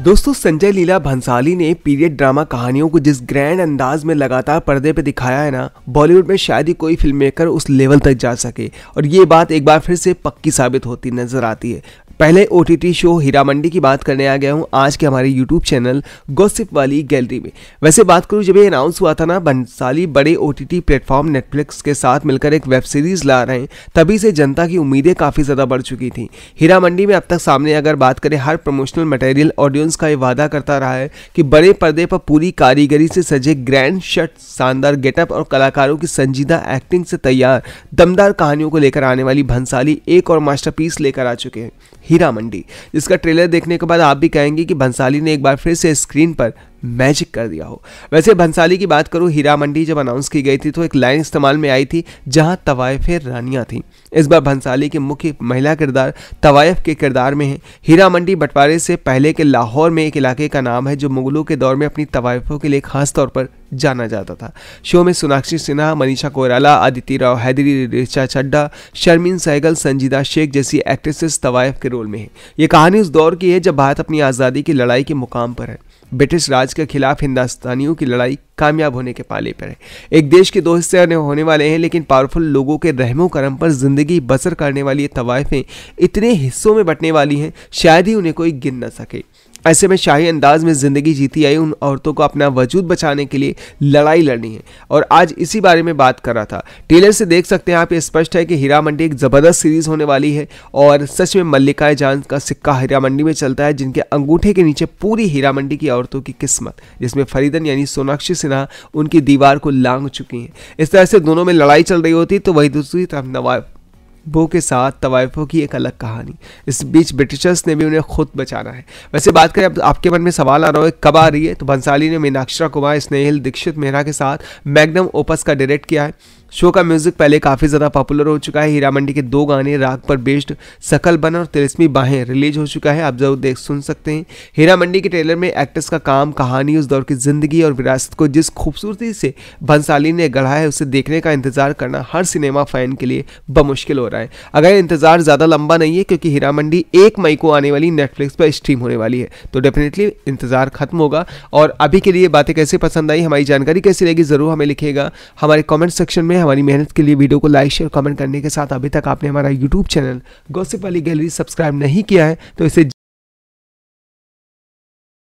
दोस्तों संजय लीला भंसाली ने period drama कहानियों को जिस ग्रैंड अंदाज में लगातार पर्दे पे दिखाया है ना बॉलीवुड में शायद ही कोई फिल्म मेकर उस लेवल तक जा सके और ये बात एक बार फिर से पक्की साबित होती नजर आती है पहले ओ शो हीरा मंडी की बात करने आ गया हूँ आज के हमारे यूट्यूब चैनल गोसिप वाली गैलरी में वैसे बात करूँ जब ये अनाउंस हुआ था ना बंसाली बड़े ओ प्लेटफॉर्म नेटफ्लिक्स के साथ मिलकर एक वेब सीरीज ला रहे हैं तभी से जनता की उम्मीदें काफ़ी ज़्यादा बढ़ चुकी थी हीरा मंडी में अब तक सामने अगर बात करें हर प्रमोशनल मटेरियल ऑडियंस का ये वादा करता रहा है कि बड़े पर्दे पर पूरी कारीगरी से सजे ग्रैंड शर्ट शानदार गेटअप और कलाकारों की संजीदा एक्टिंग से तैयार दमदार कहानियों को लेकर आने वाली भंसाली एक और मास्टर लेकर आ चुके हैं हीरा मंडी जिसका ट्रेलर देखने के बाद आप भी कहेंगे कि भंसाली ने एक बार फिर से स्क्रीन पर मैजिक कर दिया हो वैसे भंसाली की बात करूँ हीरा मंडी जब अनाउंस की गई थी तो एक लाइन इस्तेमाल में आई थी जहाँ तवायफ रानियाँ थीं इस बार भंसाली के मुख्य महिला किरदार तवायफ के किरदार में है हीरा मंडी बंटवारे से पहले के लाहौर में एक इलाके का नाम है जो मुगलों के दौर में अपनी तवायफों के लिए खास तौर पर जाना जाता था शो में सोनाक्षी सिन्हा मनीषा कोयराला आदित्य राव हैदरी रिचा चड्डा शर्मीन सहगल संजीदा शेख जैसी एक्ट्रेसेस तवायफ के रोल में है ये कहानी उस दौर की है जब भारत अपनी आज़ादी की लड़ाई के मुकाम पर है ब्रिटिश राज के खिलाफ हिंदुस्तानियों की लड़ाई कामयाब होने के पाले पर है एक देश के दो हिस्से होने वाले हैं लेकिन पावरफुल लोगों के रहमो करम पर जिंदगी बसर करने वाली ये तवायफें इतने हिस्सों में बटने वाली हैं शायद ही उन्हें कोई गिन न सके ऐसे में शाही अंदाज में ज़िंदगी जीती आई उन औरतों को अपना वजूद बचाने के लिए लड़ाई लड़नी है और आज इसी बारे में बात कर रहा था टेलर से देख सकते हैं आप ये स्पष्ट है कि हीरा मंडी एक ज़बरदस्त सीरीज़ होने वाली है और सच में मल्लिका जान का सिक्का हीरा मंडी में चलता है जिनके अंगूठे के नीचे पूरी हीरा मंडी की औरतों की किस्मत जिसमें फरीदन यानी सोनाक्षी सिन्हा उनकी दीवार को लांग चुकी हैं इस तरह से दोनों में लड़ाई चल रही होती तो वही दूसरी तरफ नवाब बो के साथ तवायफों की एक अलग कहानी इस बीच ब्रिटिशर्स ने भी उन्हें खुद बचाना है वैसे बात करें अब आपके मन में सवाल आ रहा है कब आ रही है तो भंसाली ने मीनाक्षरा कुमार स्नेहिल दीक्षित मेहरा के साथ मैग्नम ओपस का डायरेक्ट किया है शो का म्यूजिक पहले काफ़ी ज़्यादा पॉपुलर हो चुका है हीरा मंडी के दो गाने राग पर बेस्ड सकल बन और तिलस्मी बाहें रिलीज हो चुका है आप जरूर देख सुन सकते हैं हीरा मंडी के ट्रेलर में एक्ट्रेस का काम कहानी उस दौर की ज़िंदगी और विरासत को जिस खूबसूरती से भंसाली ने गढ़ा है उसे देखने का इंतज़ार करना हर सिनेमा फैन के लिए बमुश्किल हो रहा है अगर इंतज़ार ज़्यादा लंबा नहीं है क्योंकि हीरा मंडी एक मई को आने वाली नेटफ्लिक्स पर स्ट्रीम होने वाली है तो डेफिनेटली इंतज़ार खत्म होगा और अभी के लिए बातें कैसे पसंद आई हमारी जानकारी कैसी रहेगी ज़रूर हमें लिखेगा हमारे कॉमेंट सेक्शन में हमारी मेहनत के लिए वीडियो को लाइक शेयर कमेंट करने के साथ अभी तक आपने हमारा यूट्यूब चैनल गौसिप वाली गैलरी सब्सक्राइब नहीं किया है तो इसे